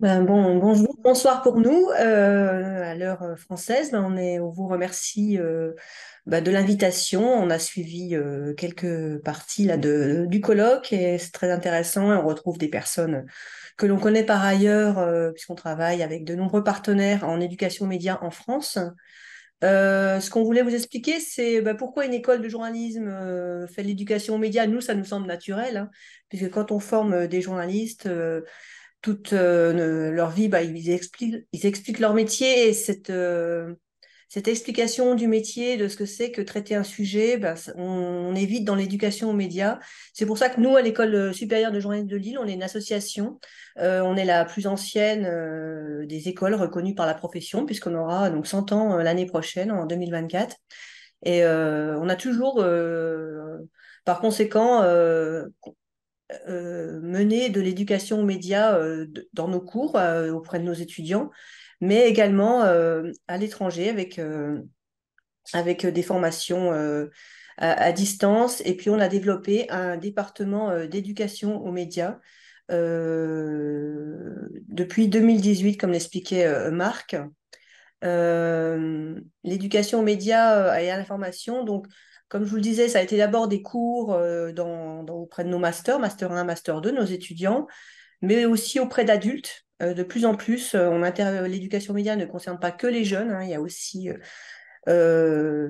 Ben bon, bonjour, bonsoir pour nous. Euh, à l'heure euh, française, ben on, est, on vous remercie euh, ben, de l'invitation. On a suivi euh, quelques parties là, de, du colloque et c'est très intéressant. on retrouve des personnes que l'on connaît par ailleurs, euh, puisqu'on travaille avec de nombreux partenaires en éducation média en France. ce qu'on voulait vous expliquer, c'est ben, pourquoi une école de journalisme fait de l'éducation aux médias. Nous, ça nous semble naturel, hein, puisque quand on forme des journalistes, toute euh, leur vie, bah, ils, expliquent, ils expliquent leur métier et cette, euh, cette explication du métier, de ce que c'est que traiter un sujet, bah, on, évite dans l'éducation aux médias. C'est pour ça que nous, à l'École euh, supérieure de journalisme de Lille, on est une association. on est la plus ancienne des écoles reconnues par la profession, puisqu'on aura donc 100 ans l'année prochaine, en 2024. Et on a toujours, par conséquent, euh, mener de l'éducation aux médias euh, dans nos cours euh, auprès de nos étudiants, mais également à l'étranger avec, avec des formations à, à, distance. Et puis on a développé un département d'éducation aux médias depuis 2018, comme l'expliquait Marc. L'éducation aux médias et à l'information, donc comme je vous le disais, ça a été d'abord des cours euh, auprès de nos masters, master 1, master 2, nos étudiants, mais aussi auprès d'adultes. Euh, de plus en plus, euh, l'éducation média ne concerne pas que les jeunes, hein, il y a aussi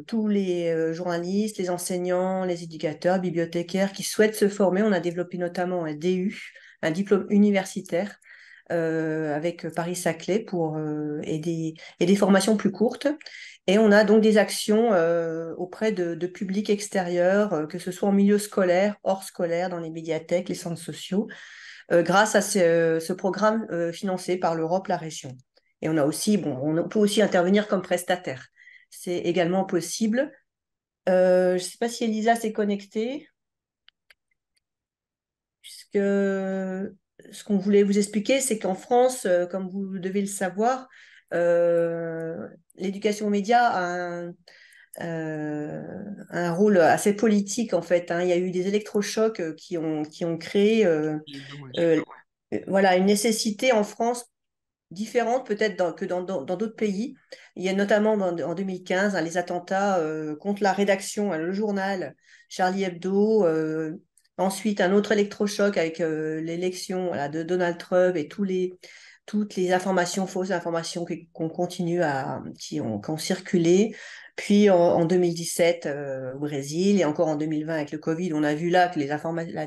tous les journalistes, les enseignants, les éducateurs, bibliothécaires qui souhaitent se former. On a développé notamment un DU, un diplôme universitaire euh, avec Paris-Saclay pour et, euh, des, formations plus courtes. Et on a donc des actions euh, auprès de, publics extérieurs, que ce soit en milieu scolaire, hors scolaire, dans les médiathèques, les centres sociaux, grâce à ce, programme financé par l'Europe, la région. Et on a aussi, bon, on peut aussi intervenir comme prestataire. C'est également possible. je ne sais pas si Elisa s'est connectée puisque ce qu'on voulait vous expliquer, c'est qu'en France, euh, comme vous devez le savoir, euh, l'éducation aux médias a euh, un, rôle assez politique en fait. Hein. Il y a eu des électrochocs qui ont, qui ont créé voilà, une nécessité en France différente peut-être que dans d'autres dans, pays. Il y a notamment en 2015 hein, les attentats contre la rédaction, hein, le journal Charlie Hebdo, Ensuite, un autre électrochoc avec euh, l'élection de Donald Trump et toutes les informations fausses, informations qu'on continue à, qui ont, circulé. Puis en, 2017 euh, au Brésil et encore en 2020 avec le Covid, on a vu là que les informations,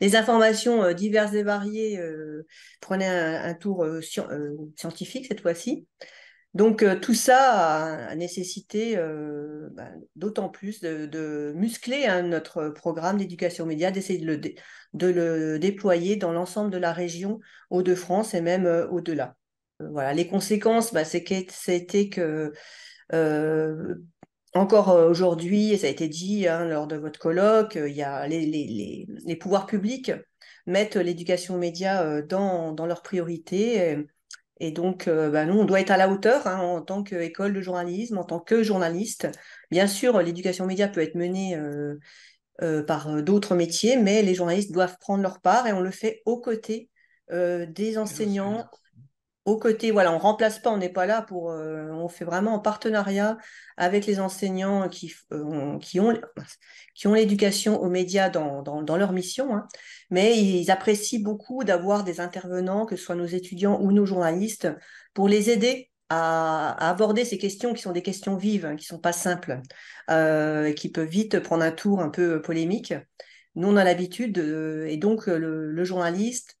les, informations euh, diverses et variées prenaient un tour scientifique cette fois-ci. Donc euh, tout ça a, nécessité euh, bah, d'autant plus de, muscler hein, notre programme d'éducation média, d'essayer de le, déployer dans l'ensemble de la région Hauts-de-France et même euh, au-delà. Voilà, les conséquences, bah, c'est que c'était que encore aujourd'hui, et ça a été dit hein, lors de votre colloque, il y a les, pouvoirs publics mettent l'éducation média dans, dans leurs priorités. Et donc, euh, bah, nous, on doit être à la hauteur hein, en tant qu'école de journalisme, en tant que journaliste. Bien sûr, l'éducation média peut être menée euh, euh, par d'autres métiers, mais les journalistes doivent prendre leur part et on le fait aux côtés des enseignants, au côté, Voilà, on remplace pas, on n'est pas là pour. Euh, on fait vraiment en partenariat avec les enseignants qui, euh, ont, qui ont qui ont l'éducation aux médias dans, dans, leur mission. Hein. Mais ils apprécient beaucoup d'avoir des intervenants, que ce soit nos étudiants ou nos journalistes, pour les aider à, aborder ces questions qui sont des questions vives, qui hein, qui sont pas simples, euh, qui peuvent vite prendre un tour un peu polémique. Nous, on a l'habitude, et donc le, journaliste,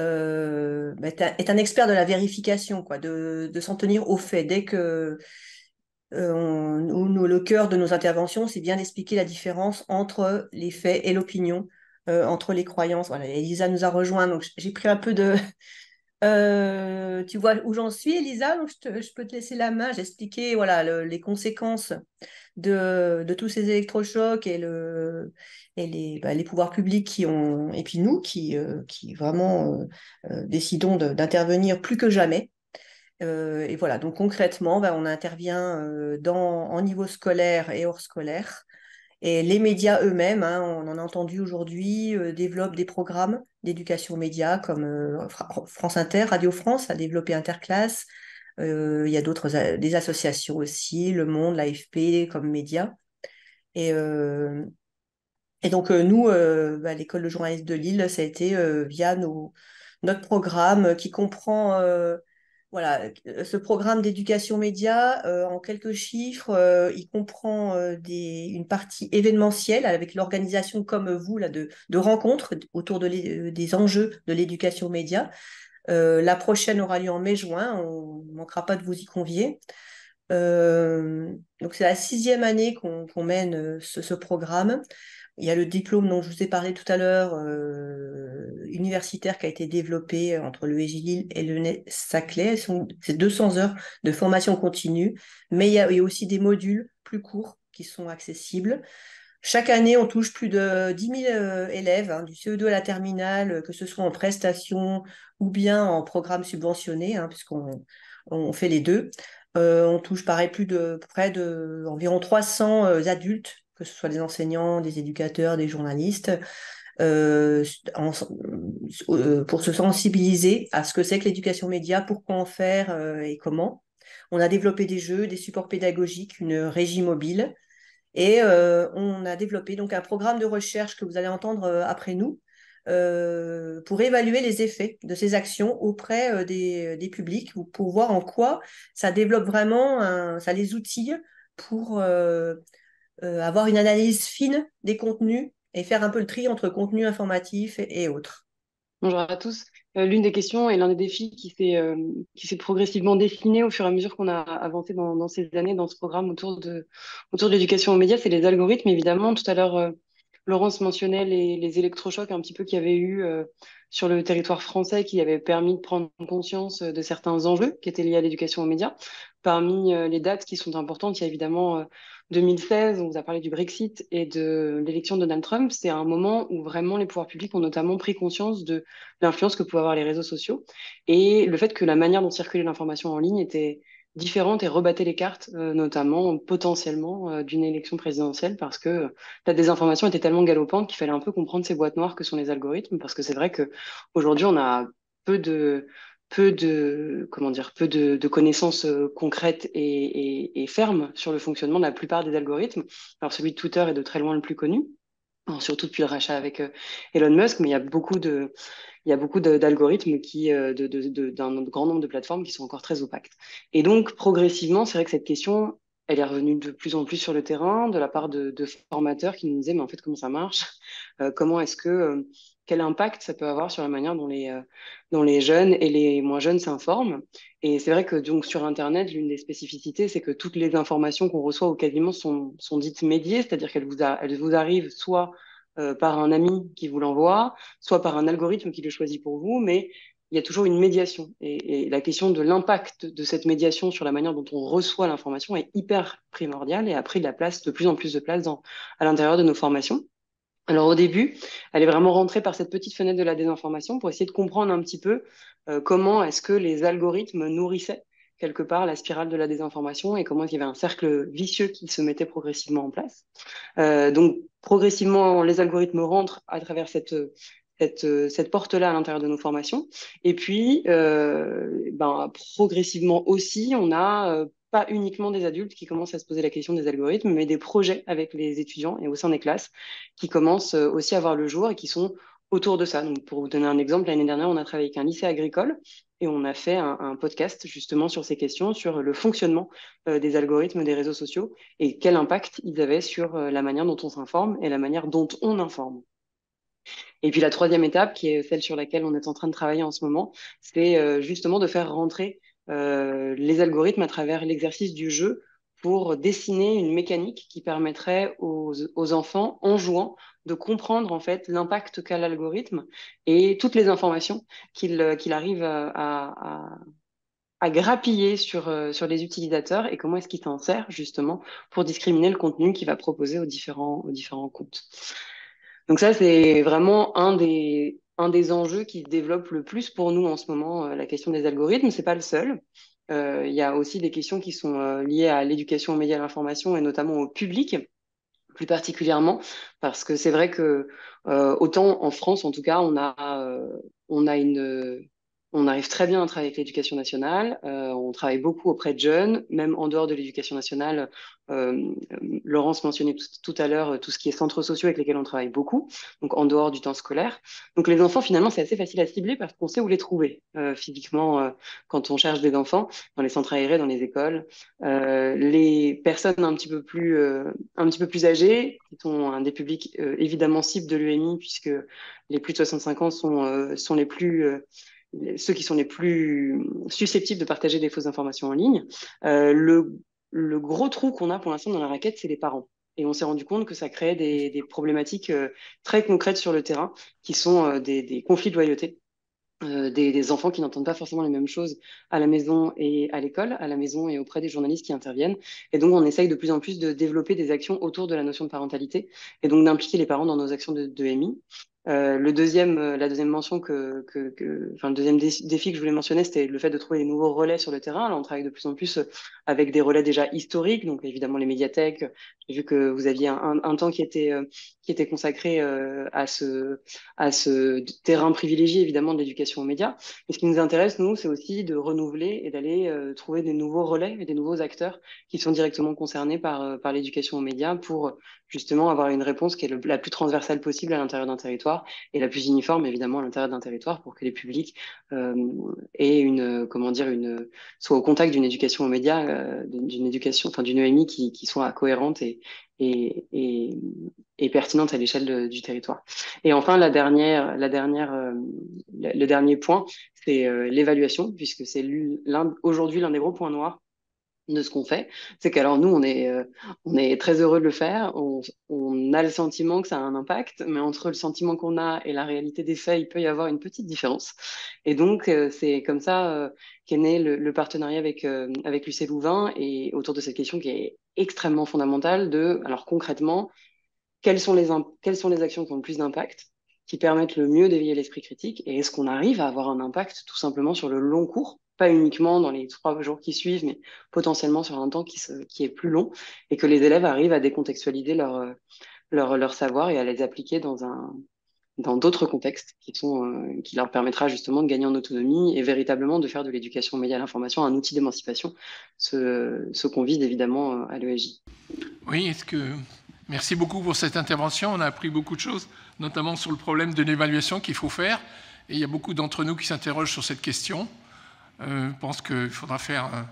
est, euh, bah, un, expert de la vérification, quoi, de, s'en tenir aux faits. Dès que euh, le cœur de nos interventions, c'est bien d'expliquer la différence entre les faits et l'opinion, euh, entre les croyances. Voilà, Elisa nous a rejoint, donc j'ai pris un peu de, euh, tu vois où j'en suis, Elisa je, peux te laisser la main. J'expliquais voilà, les conséquences de, tous ces électrochocs et, le, et bah, les, pouvoirs publics qui ont, et puis nous qui, euh, qui vraiment euh, décidons d'intervenir plus que jamais. et voilà, donc concrètement, bah, on intervient dans, en niveau scolaire et hors scolaire et les médias eux-mêmes, hein, on en a entendu aujourd'hui, euh, développent des programmes d'éducation aux médias comme euh, France Inter, Radio France a développé Interclasse. Euh, il y a d'autres des associations aussi, Le Monde, l'AFP comme médias. Et, et donc nous, bah, l'école de journalisme de Lille, ça a été via nos, notre programme qui comprend voilà, euh, ce programme d'éducation média, euh, en quelques chiffres, euh, il comprend une partie événementielle avec l'organisation comme vous là, de, rencontres autour des enjeux de l'éducation média. la prochaine aura lieu en mai-juin, on ne manquera pas de vous y convier. donc c'est la sixième année qu'on mène ce, ce, programme. Il y a le diplôme dont je vous ai parlé tout à l'heure, universitaire qui a été développé euh, entre le EGILIL et le e Saclay. E. C'est 200 heures de formation continue, mais il y, a, aussi des modules plus courts qui sont accessibles. Chaque année, on touche plus de 10 000 euh, élèves, hein, du CE2 à la terminale, euh, que ce soit en prestation ou bien en programme subventionné, hein, puisqu'on on fait les deux. on touche pareil plus de près de environ 300 adultes, que ce soit des enseignants, des éducateurs, des journalistes. Euh, euh, pour se sensibiliser à ce que c'est que l'éducation média, pourquoi en faire euh, et comment. On a développé des jeux, des supports pédagogiques, une régie mobile, et on a développé donc un programme de recherche que vous allez entendre après nous pour évaluer les effets de ces actions auprès des, des, publics, pour voir en quoi ça développe vraiment, ça les outils pour avoir une analyse fine des contenus et faire un peu le tri entre contenu informatif et, autre. autres. Bonjour à tous. Euh, l'une des questions et l'un des défis qui s'est euh, progressivement dessiné au fur et à mesure qu'on a avancé dans, ces années, dans ce programme autour de, autour de l'éducation aux médias, c'est les algorithmes, évidemment. Tout à l'heure, euh, Laurence mentionnait les, les, électrochocs un petit peu qu'il y avait eu sur le territoire français qui avait permis de prendre conscience de certains enjeux qui étaient liés à l'éducation aux médias. Parmi les dates qui sont importantes, il y a évidemment 2016, on vous a parlé du Brexit et de l'élection de Donald Trump, c'est un moment où vraiment les pouvoirs publics ont notamment pris conscience de l'influence que pouvaient avoir les réseaux sociaux et le fait que la manière dont circulait l'information en ligne était différente et rebattait les cartes, euh, notamment potentiellement euh, d'une élection présidentielle, parce que la désinformation était tellement galopante qu'il fallait un peu comprendre ces boîtes noires que sont les algorithmes, parce que c'est vrai que aujourd'hui on a peu de peu de comment dire peu de, connaissances euh, concrètes et, fermes sur le fonctionnement de la plupart des algorithmes. Alors celui de Twitter est de très loin le plus connu, hein, surtout depuis le rachat avec euh, Elon Musk, mais il y a beaucoup de il y a beaucoup d'algorithmes qui euh, d'un de, grand nombre de plateformes qui sont encore très opaques. Et donc progressivement, c'est vrai que cette question elle est revenue de plus en plus sur le terrain de la part de, formateurs qui nous disaient mais en fait comment ça marche, comment est-ce que quel impact ça peut avoir sur la manière dont les, euh, les jeunes et les moins jeunes s'informent. Et c'est vrai que donc sur Internet, l'une des spécificités, c'est que toutes les informations qu'on reçoit ou quasiment sont, dites médiées, c'est-à-dire qu'elles vous, arrivent soit euh, par un ami qui vous l'envoie, soit par un algorithme qui le choisit pour vous, mais il y a toujours une médiation. Et, la question de l'impact de cette médiation sur la manière dont on reçoit l'information est hyper primordiale et a pris de la place, de plus en plus de place dans, à l'intérieur de nos formations. Alors au début, elle est vraiment rentrée par cette petite fenêtre de la désinformation pour essayer de comprendre un petit peu euh, comment est-ce que les algorithmes nourrissaient quelque part la spirale de la désinformation et comment il y avait un cercle vicieux qui se mettait progressivement en place. Euh, donc progressivement, les algorithmes rentrent à travers cette cette, porte-là à l'intérieur de nos formations. Et puis, euh, ben, progressivement aussi, on a pas uniquement des adultes qui commencent à se poser la question des algorithmes, mais des projets avec les étudiants et au sein des classes qui commencent euh, aussi à voir le jour et qui sont autour de ça. Donc, pour vous donner un exemple, l'année dernière, on a travaillé avec un lycée agricole et on a fait un, podcast justement sur ces questions, sur le fonctionnement euh, des algorithmes des réseaux sociaux et quel impact ils avaient sur euh, la manière dont on s'informe et la manière dont on informe. Et puis la troisième étape, qui est celle sur laquelle on est en train de travailler en ce moment, c'est justement de faire rentrer euh, les algorithmes à travers l'exercice du jeu pour dessiner une mécanique qui permettrait aux, enfants, en jouant, de comprendre en fait l'impact qu'a l'algorithme et toutes les informations qu'il euh, arrive à, grappiller sur, euh, sur, les utilisateurs et comment est-ce qu'il s'en sert justement pour discriminer le contenu qu'il va proposer aux différents, aux différents comptes. Donc ça, c'est vraiment un des, un des enjeux qui se développe le plus pour nous en ce moment, euh, la question des algorithmes. C'est pas le seul. Euh, il y a aussi des questions qui sont euh, liées à l'éducation aux médias et à l'information et notamment au public plus particulièrement parce que c'est vrai que autant en France en tout cas on a on a une on arrive très bien à travailler avec l'éducation nationale. Euh, on travaille beaucoup auprès de jeunes, même en dehors de l'éducation nationale. Euh, euh, Laurence mentionnait tout à l'heure tout ce qui est centres sociaux avec lesquels on travaille beaucoup, donc en dehors du temps scolaire. Donc les enfants, finalement, c'est assez facile à cibler parce qu'on sait où les trouver physiquement quand on cherche des enfants dans les centres aérés, dans les écoles. les personnes un petit peu plus, un petit peu plus âgées, qui sont un des publics évidemment cibles de l'UMI, puisque les plus de 65 ans sont, sont les plus ceux qui sont les plus susceptibles de partager des fausses informations en ligne, euh, le, gros trou qu'on a pour l'instant dans la raquette, c'est les parents. Et on s'est rendu compte que ça crée des, problématiques euh, très concrètes sur le terrain, qui sont euh, des, conflits de loyauté. Des, enfants qui n'entendent pas forcément les mêmes choses à la maison et à l'école, à la maison et auprès des journalistes qui interviennent. Et donc, on essaye de plus en plus de développer des actions autour de la notion de parentalité et donc d'impliquer les parents dans nos actions de, de MI. Euh, le deuxième, euh, la deuxième mention que, enfin, le deuxième défi que je voulais mentionner, c'était le fait de trouver des nouveaux relais sur le terrain. Là, on travaille de plus en plus euh, avec des relais déjà historiques, donc évidemment les médiathèques. J'ai vu que vous aviez un, temps qui était qui était consacré à ce à ce terrain privilégié évidemment de l'éducation aux médias. mais ce qui nous intéresse nous, c'est aussi de renouveler et d'aller trouver des nouveaux relais et des nouveaux acteurs qui sont directement concernés par par l'éducation aux médias pour justement avoir une réponse qui est la plus transversale possible à l'intérieur d'un territoire et la plus uniforme évidemment à l'intérieur d'un territoire pour que les publics euh, une euh, comment dire une soient au contact d'une éducation aux médias, euh, d'une éducation enfin d'une EMI qui, soit cohérente et, et, pertinente à l'échelle du territoire. Et enfin, la dernière, la dernière, le dernier point, c'est l'évaluation, puisque c'est aujourd'hui l'un des gros points noirs de ce qu'on fait, c'est qu'alors nous, on est, euh, on est très heureux de le faire, on, a le sentiment que ça a un impact, mais entre le sentiment qu'on a et la réalité des faits, il peut y avoir une petite différence. Et donc, euh, c'est comme ça euh, qu'est né le, partenariat avec, avec Louvain et autour de cette question qui est extrêmement fondamentale de, alors concrètement, quelles sont les, quelles sont les actions qui ont le plus d'impact qui permettent le mieux d'éveiller l'esprit critique et est-ce qu'on arrive à avoir un impact tout simplement sur le long cours, pas uniquement dans les trois jours qui suivent, mais potentiellement sur un temps qui, qui est plus long et que les élèves arrivent à décontextualiser leur, euh, leur, leur savoir et à les appliquer dans un dans d'autres contextes qui, sont, euh, qui leur permettra justement de gagner en autonomie et véritablement de faire de l'éducation média à l'information un outil d'émancipation, ce, qu'on vise évidemment euh, à l'ESJ. Oui, est-ce que Merci beaucoup pour cette intervention. On a appris beaucoup de choses, notamment sur le problème de l'évaluation qu'il faut faire. Et il y a beaucoup d'entre nous qui s'interrogent sur cette question. je euh, pense qu'il faudra faire, euh,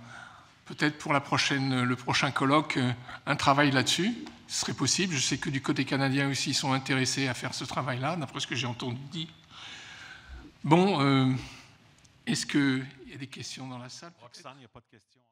peut-être pour la prochaine, le prochain colloque, euh, un travail là-dessus. Ce serait possible. Je sais que du côté canadien aussi, ils sont intéressés à faire ce travail-là, d'après ce que j'ai entendu dire. Bon, est-ce qu'il y a des questions dans la salle Roxane, il n'y a pas de questions.